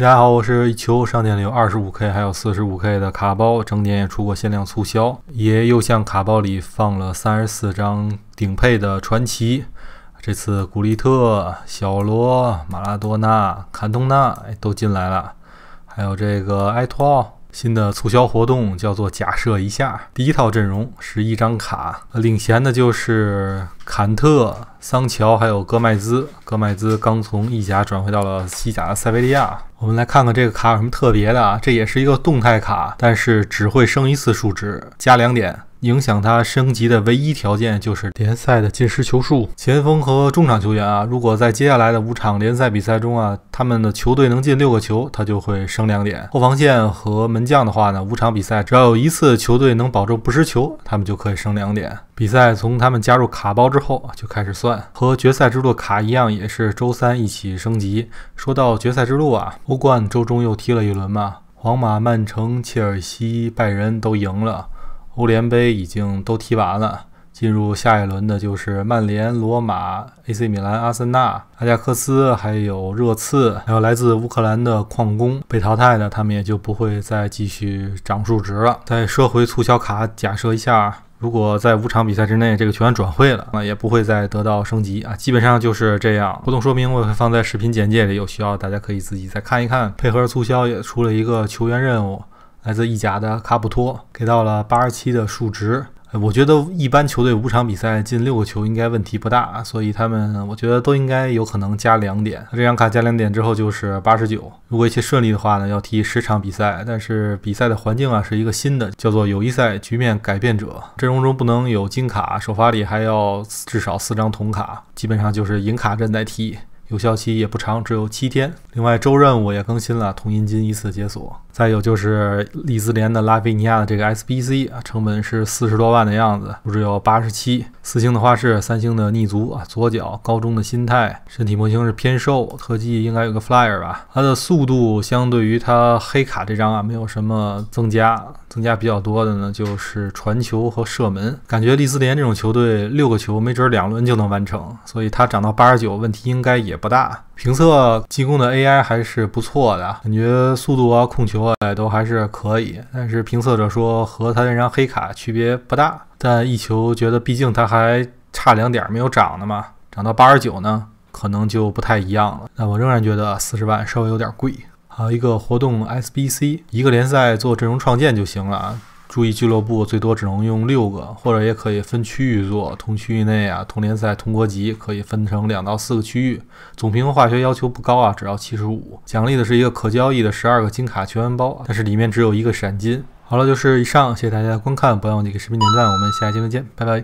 大家好，我是秋。商店里有二十五 K，还有四十五 K 的卡包，整点也出过限量促销，也又向卡包里放了三十四张顶配的传奇。这次古利特、小罗、马拉多纳、坎通纳都进来了，还有这个埃托奥。新的促销活动叫做“假设一下”，第一套阵容是一张卡，领衔的就是坎特、桑乔，还有戈麦兹。戈麦兹刚从意甲转回到了西甲的塞维利亚。我们来看看这个卡有什么特别的啊？这也是一个动态卡，但是只会升一次数值，加两点。影响他升级的唯一条件就是联赛的进失球数。前锋和中场球员啊，如果在接下来的五场联赛比赛中啊，他们的球队能进六个球，他就会升两点。后防线和门将的话呢，五场比赛只要有一次球队能保证不失球，他们就可以升两点。比赛从他们加入卡包之后就开始算，和决赛之路卡一样，也是周三一起升级。说到决赛之路啊，欧冠周中又踢了一轮嘛，皇马、曼城、切尔西、拜仁都赢了。欧联杯已经都踢完了，进入下一轮的就是曼联、罗马、AC 米兰、阿森纳、阿贾克斯，还有热刺，还有来自乌克兰的矿工被淘汰的，他们也就不会再继续涨数值了。再说回促销卡，假设一下，如果在五场比赛之内这个球员转会了，那也不会再得到升级啊，基本上就是这样。活动说明我会放在视频简介里，有需要大家可以自己再看一看。配合促销也出了一个球员任务。来自意甲的卡普托给到了八十七的数值，我觉得一般球队五场比赛进六个球应该问题不大，所以他们我觉得都应该有可能加两点。这张卡加两点之后就是八十九。如果一切顺利的话呢，要踢十场比赛，但是比赛的环境啊是一个新的，叫做友谊赛局面改变者。阵容中不能有金卡，首发里还要至少四张铜卡，基本上就是银卡阵在踢，有效期也不长，只有七天。另外周任务也更新了，铜银金依次解锁。再有就是利兹联的拉菲尼亚的这个 SBC 啊，成本是四十多万的样子，不只有八十七。四星的话是三星的逆足啊，左脚，高中的心态，身体模型是偏瘦，特技应该有个 flyer 吧。它的速度相对于它黑卡这张啊没有什么增加，增加比较多的呢就是传球和射门。感觉利兹联这种球队六个球没准两轮就能完成，所以它涨到八十九问题应该也不大。评测进攻的 AI 还是不错的，感觉速度啊、控球啊也都还是可以。但是评测者说和他那张黑卡区别不大。但一球觉得毕竟他还差两点没有涨呢嘛，涨到八十九呢，可能就不太一样了。那我仍然觉得四十万稍微有点贵。还有一个活动 SBC，一个联赛做阵容创建就行了。注意，俱乐部最多只能用六个，或者也可以分区域做。同区域内啊，同联赛、同国籍，可以分成两到四个区域。总评和化学要求不高啊，只要七十五。奖励的是一个可交易的十二个金卡球员包，但是里面只有一个闪金。好了，就是以上，谢谢大家的观看，不要忘记给视频点赞，我们下期再见，拜拜。